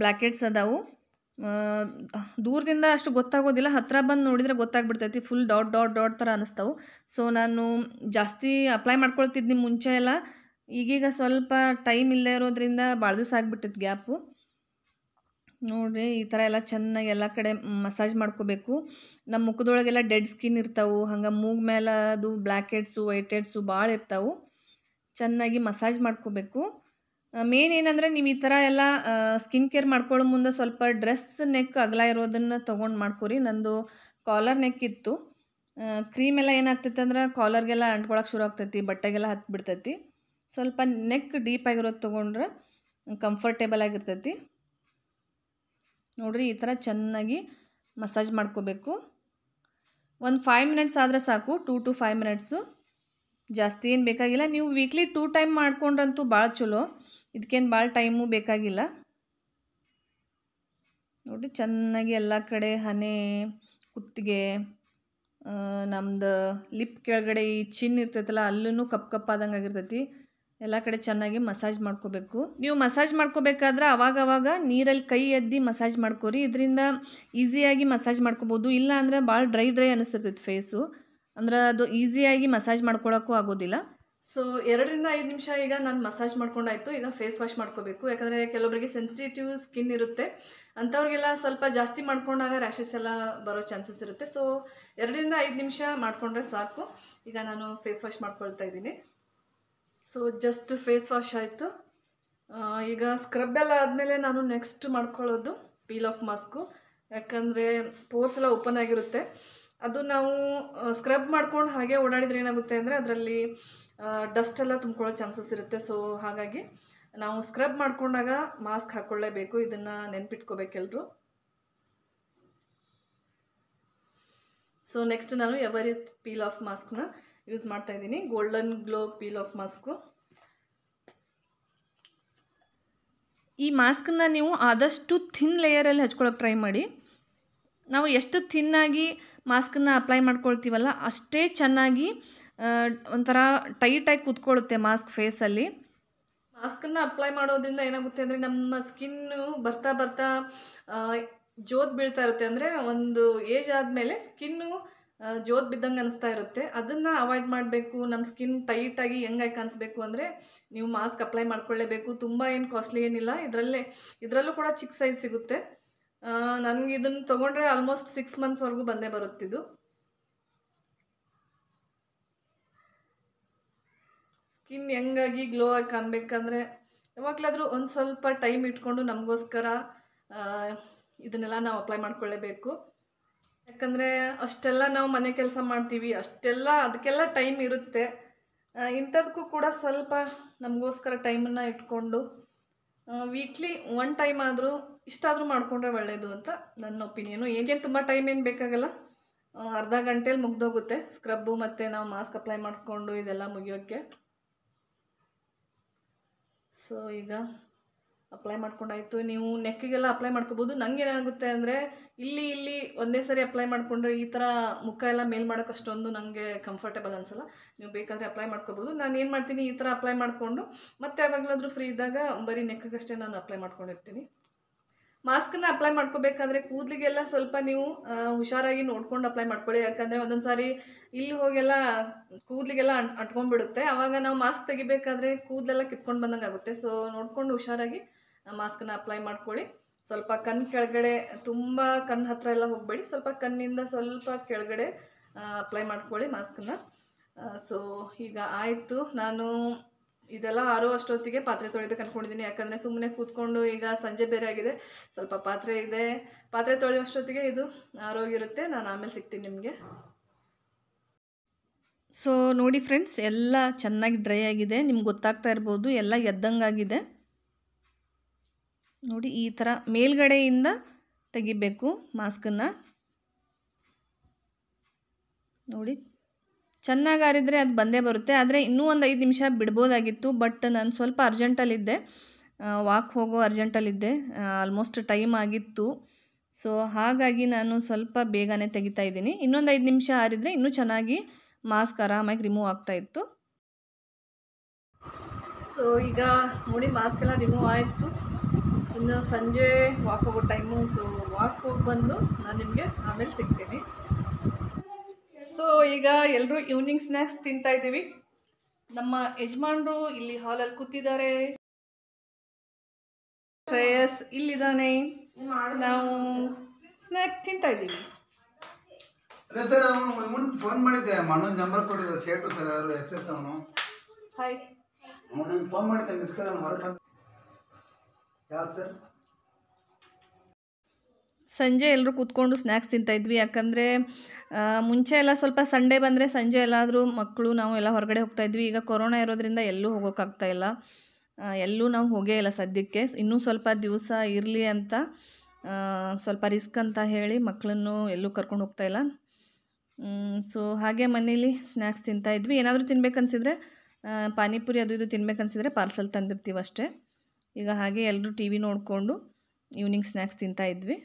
ಬ್ಲ್ಯಾಕೆಟ್ಸ್ ಅದಾವು ದೂರದಿಂದ ಅಷ್ಟು ಗೊತ್ತಾಗೋದಿಲ್ಲ ಹತ್ತಿರ ಬಂದು ನೋಡಿದರೆ ಗೊತ್ತಾಗ್ಬಿಡ್ತೈತಿ ಫುಲ್ ಡಾಟ್ ಡಾಟ್ ಡಾಟ್ ಥರ ಅನಿಸ್ತಾವೆ ಸೊ ನಾನು ಜಾಸ್ತಿ ಅಪ್ಲೈ ನಿಮ್ಮ ಮುಂಚೆ ಎಲ್ಲ ಈಗೀಗ ಸ್ವಲ್ಪ ಟೈಮ್ ಇಲ್ಲದೇ ಇರೋದ್ರಿಂದ ಭಾಳ ದಿವಸ ಆಗಿಬಿಟ್ಟಿತ್ತು ಗ್ಯಾಪು ನೋಡಿರಿ ಈ ಥರ ಎಲ್ಲ ಚೆನ್ನಾಗಿ ಎಲ್ಲ ಕಡೆ ಮಸಾಜ್ ಮಾಡ್ಕೋಬೇಕು ನಮ್ಮ ಮುಖದೊಳಗೆಲ್ಲ ಡೆಡ್ ಸ್ಕಿನ್ ಇರ್ತಾವೆ ಹಂಗೆ ಮೂಗ್ ಮೇಲೆ ಅದು ಬ್ಲ್ಯಾಕ್ ಹೆಡ್ಸು ವೈಟ್ ಹೆಡ್ಸು ಭಾಳ ಇರ್ತಾವೆ ಚೆನ್ನಾಗಿ ಮಸಾಜ್ ಮಾಡ್ಕೋಬೇಕು ಮೇನ್ ಏನಂದರೆ ನೀವು ಈ ಥರ ಎಲ್ಲ ಸ್ಕಿನ್ ಕೇರ್ ಮಾಡ್ಕೊಳ್ಳೋ ಮುಂದೆ ಸ್ವಲ್ಪ ಡ್ರೆಸ್ ನೆಕ್ ಅಗಲ ಇರೋದನ್ನು ತೊಗೊಂಡು ಮಾಡ್ಕೊರಿ ನಂದು ಕಾಲರ್ ನೆಕ್ ಇತ್ತು ಕ್ರೀಮ್ ಎಲ್ಲ ಏನಾಗ್ತೈತೆ ಅಂದ್ರೆ ಕಾಲರ್ಗೆಲ್ಲ ಅಂಟ್ಕೊಳಕ್ಕೆ ಶುರು ಆಗ್ತೈತಿ ಬಟ್ಟೆಗೆಲ್ಲ ಹತ್ ಬಿಡ್ತೈತಿ ಸ್ವಲ್ಪ ನೆಕ್ ಡೀಪ್ ಆಗಿರೋದು ತೊಗೊಂಡ್ರೆ ಕಂಫರ್ಟೇಬಲ್ ಆಗಿರ್ತೈತಿ ನೋಡಿರಿ ಈ ಥರ ಚೆನ್ನಾಗಿ ಮಸಾಜ್ ಮಾಡ್ಕೋಬೇಕು ಒಂದು ಫೈವ್ ಮಿನಿಟ್ಸ್ ಆದರೆ ಸಾಕು ಟೂ ಟು ಫೈವ್ ಮಿನಿಟ್ಸು ಜಾಸ್ತಿ ಏನು ಬೇಕಾಗಿಲ್ಲ ನೀವು ವೀಕ್ಲಿ ಟೂ ಟೈಮ್ ಮಾಡ್ಕೊಂಡ್ರಂತೂ ಭಾಳ ಚಲೋ ಇದಕ್ಕೇನು ಭಾಳ ಟೈಮು ಬೇಕಾಗಿಲ್ಲ ನೋಡಿ ಚೆನ್ನಾಗಿ ಎಲ್ಲ ಕಡೆ ಹನೆ ಕುತ್ತಿಗೆ ನಮ್ದು ಲಿಪ್ ಕೆಳಗಡೆ ಈ ಚಿನ್ ಇರ್ತೈತಲ್ಲ ಅಲ್ಲೂ ಕಪ್ ಕಪ್ಪಾದಂಗೆ ಆಗಿರ್ತೈತಿ ಎಲ್ಲ ಕಡೆ ಚೆನ್ನಾಗಿ ಮಸಾಜ್ ಮಾಡ್ಕೋಬೇಕು ನೀವು ಮಸಾಜ್ ಮಾಡ್ಕೋಬೇಕಾದ್ರೆ ಅವಾಗವಾಗ ನೀರಲ್ಲಿ ಕೈ ಎದ್ದು ಮಸಾಜ್ ಮಾಡ್ಕೋರಿ ಇದರಿಂದ ಈಸಿಯಾಗಿ ಮಸಾಜ್ ಮಾಡ್ಕೋಬೋದು ಇಲ್ಲ ಅಂದರೆ ಭಾಳ ಡ್ರೈ ಡ್ರೈ ಅನ್ನಿಸ್ತಿರ್ತೈತಿ ಫೇಸು ಅಂದ್ರೆ ಅದು ಈಸಿಯಾಗಿ ಮಸಾಜ್ ಮಾಡ್ಕೊಳ್ಳೋಕ್ಕೂ ಆಗೋದಿಲ್ಲ ಸೊ ಎರಡರಿಂದ ಐದು ನಿಮಿಷ ಈಗ ನಾನು ಮಸಾಜ್ ಮಾಡ್ಕೊಂಡಾಯಿತು ಈಗ ಫೇಸ್ ವಾಶ್ ಮಾಡ್ಕೋಬೇಕು ಯಾಕಂದರೆ ಕೆಲವೊಬ್ಬರಿಗೆ ಸೆನ್ಸಿಟಿವ್ ಸ್ಕಿನ್ ಇರುತ್ತೆ ಅಂಥವ್ರಿಗೆಲ್ಲ ಸ್ವಲ್ಪ ಜಾಸ್ತಿ ಮಾಡ್ಕೊಂಡಾಗ ರ್ಯಾಷಸ್ ಎಲ್ಲ ಬರೋ ಚಾನ್ಸಸ್ ಇರುತ್ತೆ ಸೊ ಎರಡರಿಂದ ಐದು ನಿಮಿಷ ಮಾಡಿಕೊಂಡ್ರೆ ಸಾಕು ಈಗ ನಾನು ಫೇಸ್ ವಾಶ್ ಮಾಡ್ಕೊಳ್ತಾ ಇದ್ದೀನಿ ಸೊ ಜಸ್ಟ್ ಫೇಸ್ ವಾಶ್ ಆಯಿತು ಈಗ ಸ್ಕ್ರಬ್ ಎಲ್ಲ ಆದಮೇಲೆ ನಾನು ನೆಕ್ಸ್ಟ್ ಮಾಡ್ಕೊಳ್ಳೋದು ಪೀಲ್ ಆಫ್ ಮಾಸ್ಕು ಯಾಕಂದರೆ ಪೋರ್ಸ್ ಎಲ್ಲ ಓಪನ್ ಆಗಿರುತ್ತೆ ಅದು ನಾವು ಸ್ಕ್ರಬ್ ಮಾಡ್ಕೊಂಡು ಹಾಗೆ ಓಡಾಡಿದ್ರೆ ಏನಾಗುತ್ತೆ ಅಂದರೆ ಅದರಲ್ಲಿ ಡಸ್ಟ್ ಎಲ್ಲ ತುಂಬ್ಕೊಳ್ಳೋ ಚಾನ್ಸಸ್ ಇರುತ್ತೆ ಸೊ ಹಾಗಾಗಿ ನಾವು ಸ್ಕ್ರಬ್ ಮಾಡಿಕೊಂಡಾಗ ಮಾಸ್ಕ್ ಹಾಕ್ಕೊಳ್ಳೇಬೇಕು ಇದನ್ನು ನೆನ್ಪಿಟ್ಕೋಬೇಕೆಲ್ಲರೂ ಸೊ ನೆಕ್ಸ್ಟ್ ನಾನು ಎವರಿತ್ ಪೀಲ್ ಆಫ್ ಮಾಸ್ಕ್ನ ಯೂಸ್ ಮಾಡ್ತಾ ಇದ್ದೀನಿ golden glow peel off mask ಈ ಮಾಸ್ಕನ್ನ ನೀವು ಆದಷ್ಟು ಥಿನ್ ಲೇಯರಲ್ಲಿ ಹಚ್ಕೊಳ್ಳೋಕೆ ಟ್ರೈ ಮಾಡಿ ನಾವು ಎಷ್ಟು ಥಿನ್ನಾಗಿ ಮಾಸ್ಕನ್ನು ಅಪ್ಲೈ ಮಾಡ್ಕೊಳ್ತೀವಲ್ಲ ಅಷ್ಟೇ ಚೆನ್ನಾಗಿ ಒಂಥರ ಟೈಟಾಗಿ ಕೂತ್ಕೊಳ್ಳುತ್ತೆ ಮಾಸ್ಕ್ ಫೇಸಲ್ಲಿ ಮಾಸ್ಕನ್ನು ಅಪ್ಲೈ ಮಾಡೋದ್ರಿಂದ ಏನಾಗುತ್ತೆ ಅಂದರೆ ನಮ್ಮ ಸ್ಕಿನ್ನು ಬರ್ತಾ ಬರ್ತಾ ಜೋತ್ ಬೀಳ್ತಾ ಇರುತ್ತೆ ಅಂದರೆ ಒಂದು ಏಜ್ ಆದಮೇಲೆ ಸ್ಕಿನ್ನು ಜೋತ್ ಬಿದ್ದಂಗೆ ಅನಿಸ್ತಾ ಇರುತ್ತೆ ಅದನ್ನು ಅವಾಯ್ಡ್ ಮಾಡಬೇಕು ನಮ್ಮ ಸ್ಕಿನ್ ಟೈಟಾಗಿ ಹೆಂಗಾಗಿ ಕಾಣಿಸ್ಬೇಕು ಅಂದರೆ ನೀವು ಮಾಸ್ಕ್ ಅಪ್ಲೈ ಮಾಡ್ಕೊಳ್ಳೇಬೇಕು ತುಂಬ ಏನು ಕಾಸ್ಟ್ಲಿ ಏನಿಲ್ಲ ಇದರಲ್ಲೇ ಇದರಲ್ಲೂ ಕೂಡ ಚಿಕ್ಕ ಸೈಜ್ ಸಿಗುತ್ತೆ ನನಗೆ ಇದನ್ನು ತೊಗೊಂಡ್ರೆ ಆಲ್ಮೋಸ್ಟ್ ಸಿಕ್ಸ್ ಮಂತ್ಸ್ವರೆಗೂ ಬಂದೇ ಬರುತ್ತಿದ್ದು ಸ್ಕಿನ್ ಹೆಂಗಾಗಿ ಗ್ಲೋ ಆಗಿ ಕಾಣಬೇಕಂದ್ರೆ ಯಾವಾಗಲಾದರೂ ಒಂದು ಸ್ವಲ್ಪ ಟೈಮ್ ಇಟ್ಕೊಂಡು ನಮಗೋಸ್ಕರ ಇದನ್ನೆಲ್ಲ ನಾವು ಅಪ್ಲೈ ಮಾಡ್ಕೊಳ್ಳೇಬೇಕು ಯಾಕಂದರೆ ಅಷ್ಟೆಲ್ಲ ನಾವು ಮನೆ ಕೆಲಸ ಮಾಡ್ತೀವಿ ಅಷ್ಟೆಲ್ಲ ಅದಕ್ಕೆಲ್ಲ ಟೈಮ್ ಇರುತ್ತೆ ಇಂಥದಕ್ಕೂ ಕೂಡ ಸ್ವಲ್ಪ ನಮಗೋಸ್ಕರ ಟೈಮನ್ನು ಇಟ್ಕೊಂಡು ವೀಕ್ಲಿ ಒನ್ ಟೈಮ್ ಆದರೂ ಇಷ್ಟಾದರೂ ಮಾಡಿಕೊಂಡ್ರೆ ಒಳ್ಳೆಯದು ಅಂತ ನನ್ನ ಒಪಿನಿಯನು ಏನೇನು ತುಂಬ ಟೈಮ್ ಏನು ಬೇಕಾಗಲ್ಲ ಅರ್ಧ ಗಂಟೇಲಿ ಮುಗ್ದೋಗುತ್ತೆ ಸ್ಕ್ರಬ್ಬು ಮತ್ತು ನಾವು ಮಾಸ್ಕ್ ಅಪ್ಲೈ ಮಾಡಿಕೊಂಡು ಇದೆಲ್ಲ ಮುಗಿಯೋಕ್ಕೆ ಸೊ ಈಗ ಅಪ್ಲೈ ಮಾಡ್ಕೊಂಡಾಯಿತು ನೀವು ನೆಕ್ಕಿಗೆಲ್ಲ ಅಪ್ಲೈ ಮಾಡ್ಕೋಬೋದು ಏನಾಗುತ್ತೆ ಅಂದರೆ ಇಲ್ಲಿ ಇಲ್ಲಿ ಒಂದೇ ಸರಿ ಅಪ್ಲೈ ಮಾಡಿಕೊಂಡ್ರೆ ಈ ಥರ ಮುಖ ಎಲ್ಲ ಮೇಲ್ ಮಾಡೋಕ್ಕಷ್ಟೊಂದು ನನಗೆ ಕಂಫರ್ಟೇಬಲ್ ಅನಿಸಲ್ಲ ನೀವು ಬೇಕಾದರೆ ಅಪ್ಲೈ ಮಾಡ್ಕೋಬೋದು ನಾನು ಏನು ಮಾಡ್ತೀನಿ ಈ ಥರ ಅಪ್ಲೈ ಮಾಡಿಕೊಂಡು ಮತ್ತೆ ಯಾವಾಗಲಾದರೂ ಫ್ರೀ ಇದ್ದಾಗ ಬರೀ ನೆಕ್ಕಗಷ್ಟೇ ನಾನು ಅಪ್ಲೈ ಮಾಡ್ಕೊಂಡಿರ್ತೀನಿ ಮಾಸ್ಕನ್ನು ಅಪ್ಲೈ ಮಾಡ್ಕೋಬೇಕಾದ್ರೆ ಕೂದಲಿಗೆಲ್ಲ ಸ್ವಲ್ಪ ನೀವು ಹುಷಾರಾಗಿ ನೋಡ್ಕೊಂಡು ಅಪ್ಲೈ ಮಾಡ್ಕೊಳ್ಳಿ ಯಾಕಂದರೆ ಒಂದೊಂದು ಸಾರಿ ಇಲ್ಲಿ ಹೋಗೆಲ್ಲ ಕೂದಲಿಗೆಲ್ಲ ಅಂಟ್ಕೊಂಡ್ಬಿಡುತ್ತೆ ಆವಾಗ ನಾವು ಮಾಸ್ಕ್ ತೆಗಿಬೇಕಾದ್ರೆ ಕೂದಲೆಲ್ಲ ಕಿತ್ಕೊಂಡು ಬಂದಂಗೆ ಆಗುತ್ತೆ ಸೊ ನೋಡ್ಕೊಂಡು ಹುಷಾರಾಗಿ ಮಾಸ್ಕನ್ನು ಅಪ್ಲೈ ಮಾಡ್ಕೊಳ್ಳಿ ಸ್ವಲ್ಪ ಕಣ್ ಕೆಳಗಡೆ ತುಂಬ ಕಣ್ಣು ಹತ್ರ ಎಲ್ಲ ಹೋಗಬೇಡಿ ಸ್ವಲ್ಪ ಕಣ್ಣಿಂದ ಸ್ವಲ್ಪ ಕೆಳಗಡೆ ಅಪ್ಲೈ ಮಾಡ್ಕೊಳ್ಳಿ ಮಾಸ್ಕನ್ನು ಸೊ ಈಗ ಆಯಿತು ನಾನು ಇದೆಲ್ಲ ಆರೋ ಅಷ್ಟೊತ್ತಿಗೆ ಪಾತ್ರೆ ತೊಳೆದು ಅನ್ಕೊಂಡಿದ್ದೀನಿ ಯಾಕಂದರೆ ಸುಮ್ಮನೆ ಕೂತ್ಕೊಂಡು ಈಗ ಸಂಜೆ ಬೇರೆ ಆಗಿದೆ ಸ್ವಲ್ಪ ಪಾತ್ರೆ ಇದೆ ಪಾತ್ರೆ ತೊಳೆಯುವಷ್ಟೊತ್ತಿಗೆ ಇದು ಆರೋಗಿರುತ್ತೆ ನಾನು ಆಮೇಲೆ ಸಿಗ್ತೀನಿ ನಿಮಗೆ ಸೊ ನೋಡಿ ಫ್ರೆಂಡ್ಸ್ ಎಲ್ಲ ಚೆನ್ನಾಗಿ ಡ್ರೈ ಆಗಿದೆ ನಿಮ್ಗೆ ಗೊತ್ತಾಗ್ತಾ ಇರ್ಬೋದು ಎಲ್ಲ ಎದ್ದಂಗಾಗಿದೆ ನೋಡಿ ಈ ಥರ ಮೇಲ್ಗಡೆಯಿಂದ ತೆಗಿಬೇಕು ಮಾಸ್ಕನ್ನು ನೋಡಿ ಚೆನ್ನಾಗಿ ಆರಿದರೆ ಅದು ಬಂದೇ ಬರುತ್ತೆ ಆದರೆ ಇನ್ನೂ ಒಂದು ಐದು ನಿಮಿಷ ಬಿಡ್ಬೋದಾಗಿತ್ತು ಬಟ್ ನಾನು ಸ್ವಲ್ಪ ಅರ್ಜೆಂಟಲ್ಲಿದ್ದೆ ವಾಕ್ ಹೋಗೋ ಅರ್ಜೆಂಟಲ್ಲಿದ್ದೆ ಆಲ್ಮೋಸ್ಟ್ ಟೈಮ್ ಆಗಿತ್ತು ಸೊ ಹಾಗಾಗಿ ನಾನು ಸ್ವಲ್ಪ ಬೇಗನೆ ತೆಗಿತಾ ಇದ್ದೀನಿ ಇನ್ನೊಂದು ಐದು ನಿಮಿಷ ಆರಿದರೆ ಇನ್ನೂ ಚೆನ್ನಾಗಿ ಮಾಸ್ಕ್ ಆರಾಮಾಗಿ ರಿಮೂವ್ ಆಗ್ತಾ ಇತ್ತು ಸೊ ಈಗ ನೋಡಿ ಮಾಸ್ಕ್ ಎಲ್ಲ ರಿಮೂವ್ ಆಯಿತು ಇನ್ನು ಸಂಜೆ ವಾಕ್ ಹೋಗೋ ಟೈಮು ಸೊ ವಾಕ್ ಹೋಗಿ ಬಂದು ನಾನು ನಿಮಗೆ ಆಮೇಲೆ ಸಿಗ್ತೀನಿ ಸೊ ಈಗ ಎಲ್ಲರೂ ಈವ್ನಿಂಗ್ ಸ್ನ್ಯಾಕ್ಸ್ ತಿಂತಾ ಇದ್ದೀವಿ ನಮ್ಮ ಯಜಮಾನ್ರು ಇಲ್ಲಿ ಹಾಲಲ್ಲಿ ಕೂತಿದ್ದಾರೆ ಶ್ರೇಯಸ್ ಇಲ್ಲಿದ್ದಾನೆ ನಾವು ಸ್ನ್ಯಾಕ್ ತಿಂತಾ ಇದ್ದೀವಿ ಅದೇ ಸರ್ ಅವನು ಫೋನ್ ಮಾಡಿದ್ದೆ ಮನೋಜ್ ನಂಬರ್ ಕೊಟ್ಟಿದ್ದ ಸೇಟು ಸರ್ ಅವರು ಎಸ್ ಎಸ್ ಅವನು ಹಾಯ್ ಅವನಿಗೆ ಫೋನ್ ಮಾಡಿದ್ದೆ ಮಿಸ್ ಕಾಲ್ ಹೊರಗೆ ಯಾವ್ದು ಸರ್ ಸಂಜೆ ಎಲ್ಲರೂ ಕೂತ್ಕೊಂಡು ಸ್ನ್ಯಾಕ್ಸ್ ತಿಂತಾ ಇದ್ವಿ ಯಾಕಂದರೆ ಮುಂಚೆ ಎಲ್ಲ ಸ್ವಲ್ಪ ಸಂಡೇ ಬಂದರೆ ಸಂಜೆ ಎಲ್ಲಾದರೂ ಮಕ್ಕಳು ನಾವು ಎಲ್ಲ ಹೊರಗಡೆ ಹೋಗ್ತಾ ಇದ್ವಿ ಈಗ ಕೊರೋನಾ ಇರೋದ್ರಿಂದ ಎಲ್ಲೂ ಇಲ್ಲ ಎಲ್ಲೂ ನಾವು ಹೋಗೇ ಇಲ್ಲ ಸದ್ಯಕ್ಕೆ ಇನ್ನೂ ಸ್ವಲ್ಪ ದಿವಸ ಇರಲಿ ಅಂತ ಸ್ವಲ್ಪ ರಿಸ್ಕ್ ಅಂತ ಹೇಳಿ ಮಕ್ಕಳನ್ನು ಎಲ್ಲೂ ಕರ್ಕೊಂಡು ಹೋಗ್ತಾ ಇಲ್ಲ ಸೊ ಹಾಗೆ ಮನೇಲಿ ಸ್ನ್ಯಾಕ್ಸ್ ತಿಂತಾಯಿದ್ವಿ ಏನಾದರೂ ತಿನ್ಬೇಕನ್ಸಿದ್ರೆ ಪಾನಿಪುರಿ ಅದು ಇದು ತಿನ್ಬೇಕನ್ಸಿದ್ರೆ ಪಾರ್ಸಲ್ ತಂದಿರ್ತೀವಿ ಅಷ್ಟೇ ಈಗ ಹಾಗೆ ಎಲ್ಲರೂ ಟಿ ವಿ ನೋಡಿಕೊಂಡು ಈವ್ನಿಂಗ್ ಸ್ನ್ಯಾಕ್ಸ್ ತಿಂತಾಯಿದ್ವಿ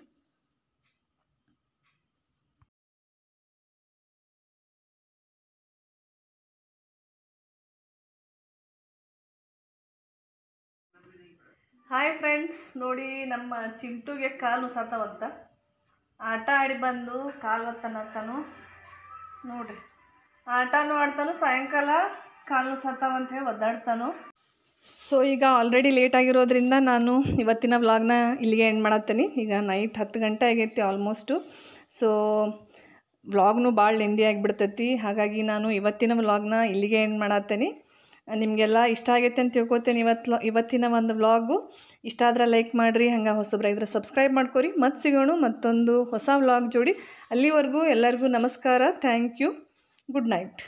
ಹಾಯ್ ಫ್ರೆಂಡ್ಸ್ ನೋಡಿ ನಮ್ಮ ಚಿಂಟುಗೆ ಕಾಲು ಸತ್ತವಂತ ಆಟ ಆಡಿ ಬಂದು ಕಾಲು ಒತ್ತನಂತಾನು ನೋಡ್ರಿ ಆಟನೂ ಆಡ್ತಾನು ಸಾಯಂಕಾಲ ಕಾಲು ಸತ್ತವಂತ ಹೇಳಿ ಒದ್ದಾಡ್ತಾನು ಸೊ ಈಗ ಆಲ್ರೆಡಿ ಲೇಟ್ ಆಗಿರೋದ್ರಿಂದ ನಾನು ಇವತ್ತಿನ ವ್ಲಾಗ್ನ ಇಲ್ಲಿಗೆ ಎಂಡ್ ಮಾಡತ್ತೀನಿ ಈಗ ನೈಟ್ ಹತ್ತು ಗಂಟೆ ಆಗೈತಿ ಆಲ್ಮೋಸ್ಟು ಸೊ ವ್ಲಾಗ್ನು ಭಾಳ ಲೆಂದಿ ಆಗಿಬಿಡ್ತೈತಿ ಹಾಗಾಗಿ ನಾನು ಇವತ್ತಿನ ವ್ಲಾಗ್ನ ಇಲ್ಲಿಗೆ ಎಂಡ್ ಮಾಡತ್ತೇನೆ ನಿಮಗೆಲ್ಲ ಇಷ್ಟ ಆಗೈತೆ ಅಂತ ತಿಳ್ಕೊತೇನೆ ಇವತ್ತು ಇವತ್ತಿನ ಒಂದು ವ್ಲಾಗು ಇಷ್ಟ ಆದರೆ ಲೈಕ್ ಮಾಡಿರಿ ಹಂಗೆ ಹೊಸಬ್ರ ಇದ್ರೆ ಸಬ್ಸ್ಕ್ರೈಬ್ ಮಾಡ್ಕೊರಿ ಮತ್ತು ಸಿಗೋಣ ಮತ್ತೊಂದು ಹೊಸ ವ್ಲಾಗ್ ಜೋಡಿ ಅಲ್ಲಿವರೆಗೂ ಎಲ್ಲರಿಗೂ ನಮಸ್ಕಾರ ಥ್ಯಾಂಕ್ ಯು ಗುಡ್ ನೈಟ್